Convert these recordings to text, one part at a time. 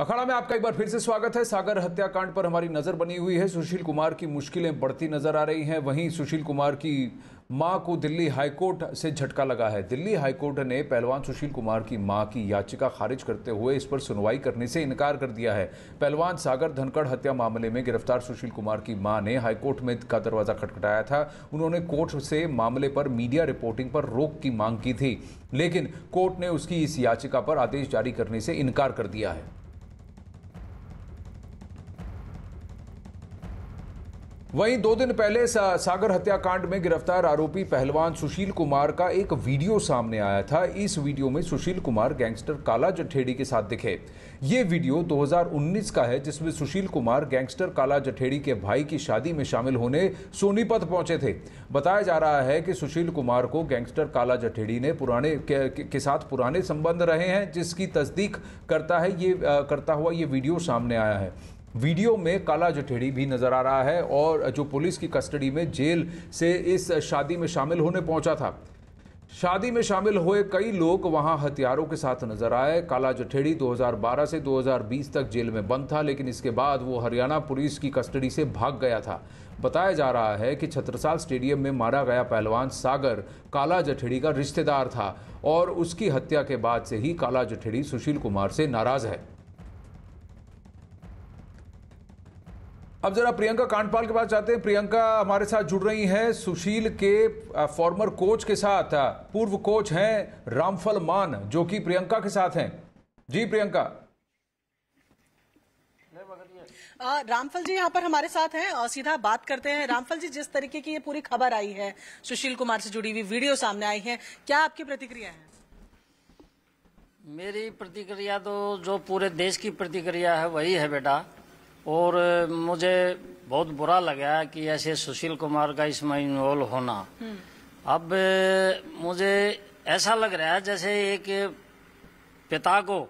अखाड़ा में आपका एक बार फिर से स्वागत है सागर हत्याकांड पर हमारी नजर बनी हुई है सुशील कुमार की मुश्किलें बढ़ती नजर आ रही हैं वहीं सुशील कुमार की मां को दिल्ली हाईकोर्ट से झटका लगा है दिल्ली हाईकोर्ट ने पहलवान सुशील कुमार की मां की याचिका खारिज करते हुए इस पर सुनवाई करने से इनकार कर दिया है पहलवान सागर धनखड़ हत्या मामले में गिरफ्तार सुशील कुमार की मां ने हाईकोर्ट में का दरवाजा खटखटाया था उन्होंने कोर्ट से मामले पर मीडिया रिपोर्टिंग पर रोक की मांग की थी लेकिन कोर्ट ने उसकी इस याचिका पर आदेश जारी करने से इनकार कर दिया है वहीं दो दिन पहले सा, सागर हत्याकांड में गिरफ्तार आरोपी पहलवान सुशील कुमार का एक वीडियो सामने आया था इस वीडियो में सुशील कुमार गैंगस्टर काला जठेड़ी के साथ दिखे ये वीडियो 2019 का है जिसमें सुशील कुमार गैंगस्टर काला जठेड़ी के भाई की शादी में शामिल होने सोनीपत पहुंचे थे बताया जा रहा है कि सुशील कुमार को गैंगस्टर काला जठेड़ी ने पुराने के, के साथ पुराने संबंध रहे हैं जिसकी तस्दीक करता है ये करता हुआ ये वीडियो सामने आया है वीडियो में काला जठेड़ी भी नजर आ रहा है और जो पुलिस की कस्टडी में जेल से इस शादी में शामिल होने पहुंचा था शादी में शामिल हुए कई लोग वहां हथियारों के साथ नजर आए काला जठेड़ी 2012 से 2020 तक जेल में बंद था लेकिन इसके बाद वो हरियाणा पुलिस की कस्टडी से भाग गया था बताया जा रहा है कि छत्रसाल स्टेडियम में मारा गया पहलवान सागर काला जठेड़ी का रिश्तेदार था और उसकी हत्या के बाद से ही काला जठेड़ी सुशील कुमार से नाराज है अब जरा प्रियंका कांडपाल के पास जाते हैं प्रियंका हमारे साथ जुड़ रही हैं सुशील के फॉर्मर कोच के साथ पूर्व कोच हैं रामफल मान जो कि प्रियंका के साथ हैं जी प्रियंका आ, रामफल जी यहाँ पर हमारे साथ हैं और सीधा बात करते हैं रामफल जी जिस तरीके की ये पूरी खबर आई है सुशील कुमार से जुड़ी हुई वीडियो सामने आई है क्या आपकी प्रतिक्रिया है मेरी प्रतिक्रिया तो जो पूरे देश की प्रतिक्रिया है वही है बेटा और मुझे बहुत बुरा लगा कि ऐसे सुशील कुमार का इसमें इन्वॉल्व होना हम्म। अब मुझे ऐसा लग रहा है जैसे एक पिता को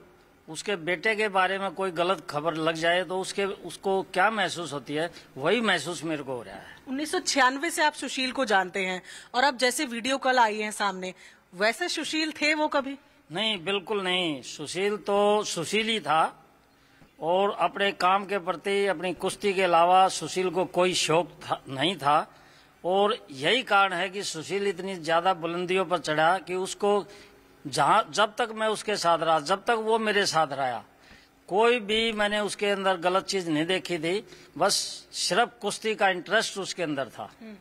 उसके बेटे के बारे में कोई गलत खबर लग जाए तो उसके उसको क्या महसूस होती है वही महसूस मेरे को हो रहा है उन्नीस से आप सुशील को जानते हैं और अब जैसे वीडियो कल आई है सामने वैसे सुशील थे वो कभी नहीं बिल्कुल नहीं सुशील तो सुशील ही था और अपने काम के प्रति अपनी कुश्ती के अलावा सुशील को कोई शौक था, नहीं था और यही कारण है कि सुशील इतनी ज़्यादा बुलंदियों पर चढ़ा कि उसको जहां जब तक मैं उसके साथ रहा जब तक वो मेरे साथ रहा कोई भी मैंने उसके अंदर गलत चीज़ नहीं देखी थी बस सिर्फ कुश्ती का इंटरेस्ट उसके अंदर था हम्म।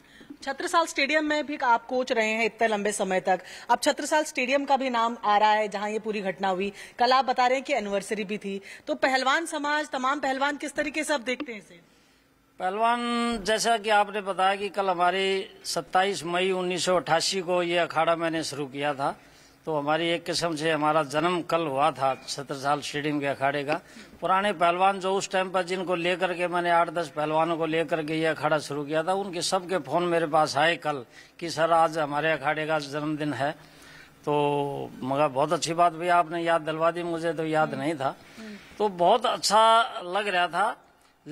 छत्रसाल स्टेडियम में भी आप कोच रहे हैं इतने लंबे समय तक अब छत्रसाल स्टेडियम का भी नाम आ रहा है जहां ये पूरी घटना हुई कल आप बता रहे हैं कि एनिवर्सरी भी थी तो पहलवान समाज तमाम पहलवान किस तरीके से आप देखते हैं इसे पहलवान जैसा कि आपने बताया कि कल हमारी 27 मई 1988 को ये अखाड़ा मैंने शुरू किया था तो हमारी एक किस्म से हमारा जन्म कल हुआ था सत्रह साल स्टेडियम के अखाड़े का पुराने पहलवान जो उस टाइम पर जिनको लेकर के मैंने आठ दस पहलवानों को लेकर के ये अखाड़ा शुरू किया था उनके सबके फोन मेरे पास आए कल कि सर आज हमारे अखाड़े का जन्मदिन है तो मगर बहुत अच्छी बात भी आपने याद दिलवा दी मुझे तो याद हम्म। नहीं था हम्म। तो बहुत अच्छा लग रहा था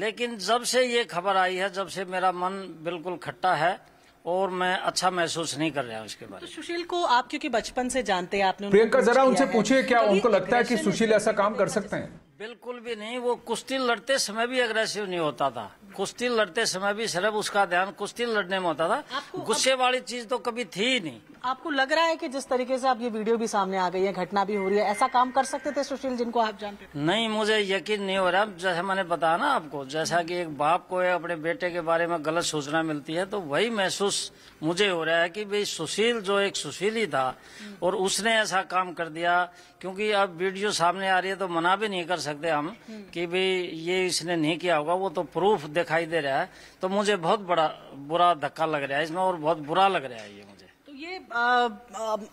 लेकिन जब से ये खबर आई है जब से मेरा मन बिल्कुल खट्टा है और मैं अच्छा महसूस नहीं कर रहा हूँ इसके बारे तो में तो सुशील को आप क्योंकि बचपन से जानते हैं आपने प्रियंका जरा उनसे पूछिए क्या उनको लगता है कि सुशील ऐसा काम कर सकते हैं बिल्कुल भी नहीं वो कुश्ती लड़ते समय भी अग्रेसिव नहीं होता था कुश्ती लड़ते समय भी सिर्फ उसका ध्यान कुश्ती लड़ने में होता था गुस्से वाली चीज तो कभी थी ही नहीं आपको लग रहा है कि जिस तरीके से आप ये वीडियो भी सामने आ गई है घटना भी हो रही है ऐसा काम कर सकते थे सुशील जिनको आप जानते थे नहीं मुझे यकीन नहीं हो रहा जैसे मैंने बताया ना आपको जैसा कि एक बाप को अपने बेटे के बारे में गलत सूचना मिलती है तो वही महसूस मुझे हो रहा है कि भाई सुशील जो एक सुशील ही था और उसने ऐसा काम कर दिया क्योंकि अब वीडियो सामने आ रही है तो मना भी नहीं कर सकते हम कि भाई ये इसने नहीं किया होगा वो तो प्रूफ दिखाई दे रहा है तो मुझे बहुत बड़ा बुरा धक्का लग रहा है इसमें और बहुत बुरा लग रहा है ये मुझे ये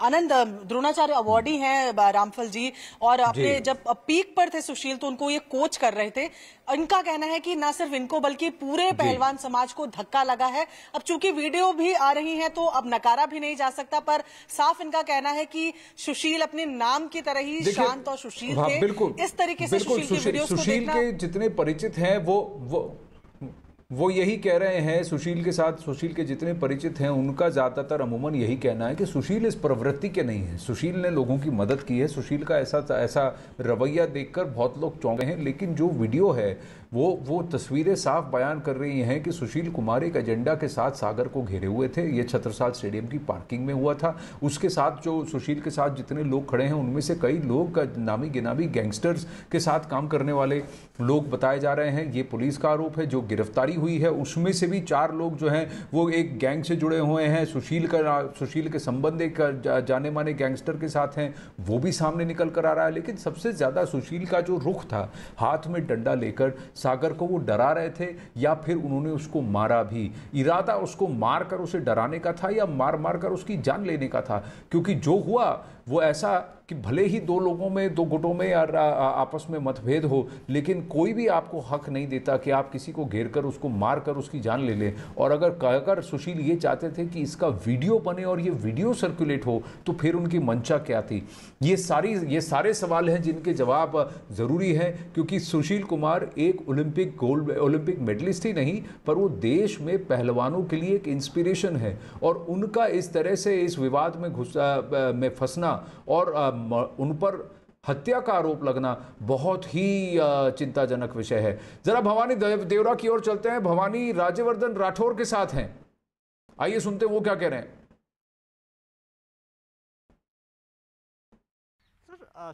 आनंद द्रोणाचार्य अवार्डी हैं रामफल जी और आपने जब पीक पर थे सुशील तो उनको ये कोच कर रहे थे इनका कहना है कि ना सिर्फ इनको बल्कि पूरे पहलवान समाज को धक्का लगा है अब चूंकि वीडियो भी आ रही है तो अब नकारा भी नहीं जा सकता पर साफ इनका कहना है कि सुशील अपने नाम की तरह ही शांत और सुशील हाँ, थे इस तरीके से सुशील, सुशील, के जितने परिचित हैं वो वो यही कह रहे हैं सुशील के साथ सुशील के जितने परिचित हैं उनका ज़्यादातर अमूमन यही कहना है कि सुशील इस प्रवृत्ति के नहीं है सुशील ने लोगों की मदद की है सुशील का ऐसा ऐसा रवैया देखकर बहुत लोग चौंके हैं लेकिन जो वीडियो है वो वो तस्वीरें साफ बयान कर रही हैं कि सुशील कुमार एक एजेंडा के साथ सागर को घेरे हुए थे ये छत्रसाल स्टेडियम की पार्किंग में हुआ था उसके साथ जो सुशील के साथ जितने लोग खड़े हैं उनमें से कई लोग नामी गिनामी गैंगस्टर्स के साथ काम करने वाले लोग बताए जा रहे हैं ये पुलिस का आरोप है जो गिरफ्तारी हुई है उसमें से भी चार लोग जो हैं वो एक गैंग से जुड़े हुए हैं सुशील का सुशील के संबंध एक जाने माने गैंगस्टर के साथ हैं वो भी सामने निकल कर आ रहा है लेकिन सबसे ज़्यादा सुशील का जो रुख था हाथ में डंडा लेकर सागर को वो डरा रहे थे या फिर उन्होंने उसको मारा भी इरादा उसको मार कर उसे डराने का था या मार मार कर उसकी जान लेने का था क्योंकि जो हुआ वो ऐसा कि भले ही दो लोगों में दो गुटों में या आपस में मतभेद हो लेकिन कोई भी आपको हक नहीं देता कि आप किसी को घेर कर उसको मार कर उसकी जान ले लें और अगर कहकर सुशील ये चाहते थे कि इसका वीडियो बने और ये वीडियो सर्कुलेट हो तो फिर उनकी मंशा क्या थी ये सारी ये सारे सवाल हैं जिनके जवाब ज़रूरी हैं क्योंकि सुशील कुमार एक ओलंपिक गोल्ड ओलंपिक मेडलिस्ट ही नहीं पर वो देश में पहलवानों के लिए एक इंस्पिरेशन है और उनका इस तरह से इस विवाद में घुसा में फंसना और उन पर हत्या का आरोप लगना बहुत ही चिंताजनक विषय है जरा भवानी देवरा की ओर चलते हैं भवानी राज्यवर्धन राठौर के साथ हैं आइए सुनते वो क्या कह रहे हैं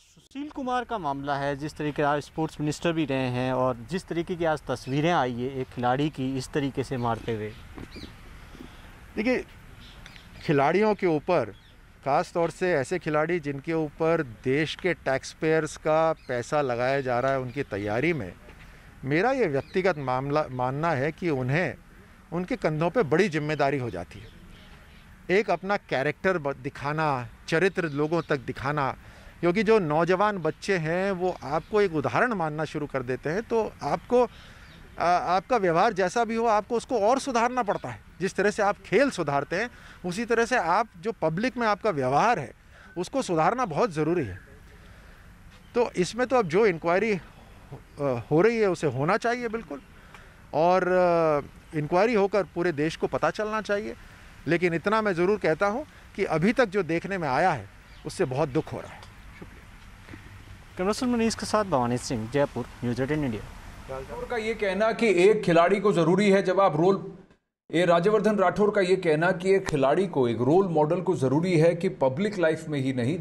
सुशील कुमार का मामला है जिस तरीके आज स्पोर्ट्स मिनिस्टर भी रहे हैं और जिस तरीके की आज तस्वीरें आई है एक खिलाड़ी की इस तरीके से मारते हुए देखिए खिलाड़ियों के ऊपर ख़ास तौर से ऐसे खिलाड़ी जिनके ऊपर देश के टैक्स पेयर्स का पैसा लगाया जा रहा है उनकी तैयारी में मेरा ये व्यक्तिगत मामला मानना है कि उन्हें उनके कंधों पे बड़ी जिम्मेदारी हो जाती है एक अपना कैरेक्टर दिखाना चरित्र लोगों तक दिखाना क्योंकि जो नौजवान बच्चे हैं वो आपको एक उदाहरण मानना शुरू कर देते हैं तो आपको आ, आपका व्यवहार जैसा भी हो आपको उसको और सुधारना पड़ता है जिस तरह से आप खेल सुधारते हैं उसी तरह से आप जो पब्लिक में आपका व्यवहार है उसको सुधारना बहुत ज़रूरी है तो इसमें तो अब जो इंक्वायरी हो रही है उसे होना चाहिए बिल्कुल और इंक्वायरी होकर पूरे देश को पता चलना चाहिए लेकिन इतना मैं ज़रूर कहता हूँ कि अभी तक जो देखने में आया है उससे बहुत दुख हो रहा है शुक्रिया मनीष के साथ Bhavani Singh Jaipur news eighteen India का ये कहना कि एक खिलाड़ी को ज़रूरी है जब आप रोल ये राज्यवर्धन राठौर का ये कहना कि एक खिलाड़ी को एक रोल मॉडल को जरूरी है कि पब्लिक लाइफ में ही नहीं